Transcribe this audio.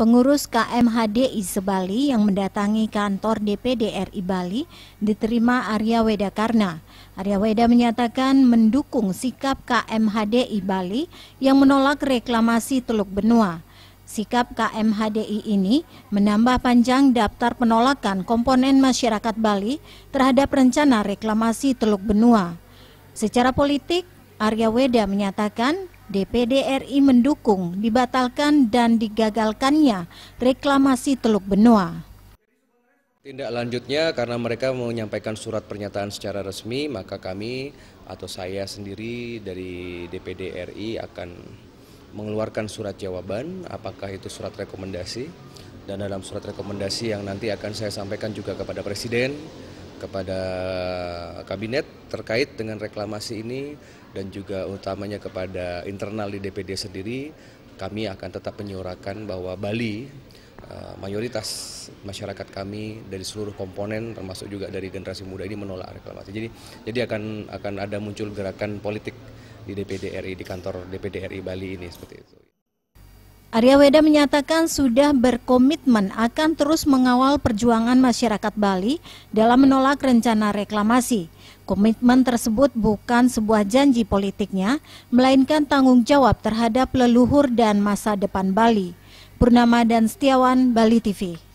Pengurus KMHDI Sebali yang mendatangi kantor DPD RI Bali diterima Arya Weda Karna. Arya Weda menyatakan mendukung sikap KMHDI Bali yang menolak reklamasi Teluk Benua. Sikap KMHDI ini menambah panjang daftar penolakan komponen masyarakat Bali terhadap rencana reklamasi Teluk Benua. Secara politik, Arya Weda menyatakan DPD RI mendukung dibatalkan dan digagalkannya reklamasi Teluk Benoa. Tindak lanjutnya karena mereka menyampaikan surat pernyataan secara resmi, maka kami atau saya sendiri dari DPD RI akan mengeluarkan surat jawaban, apakah itu surat rekomendasi, dan dalam surat rekomendasi yang nanti akan saya sampaikan juga kepada Presiden, kepada kabinet terkait dengan reklamasi ini dan juga utamanya kepada internal di DPD sendiri kami akan tetap menyuarakan bahwa Bali eh, mayoritas masyarakat kami dari seluruh komponen termasuk juga dari generasi muda ini menolak reklamasi. Jadi jadi akan akan ada muncul gerakan politik di DPD RI di kantor DPD RI Bali ini seperti itu. Arya Weda menyatakan sudah berkomitmen akan terus mengawal perjuangan masyarakat Bali dalam menolak rencana reklamasi. Komitmen tersebut bukan sebuah janji politiknya, melainkan tanggung jawab terhadap leluhur dan masa depan Bali. Purnama dan Setiawan, Bali TV.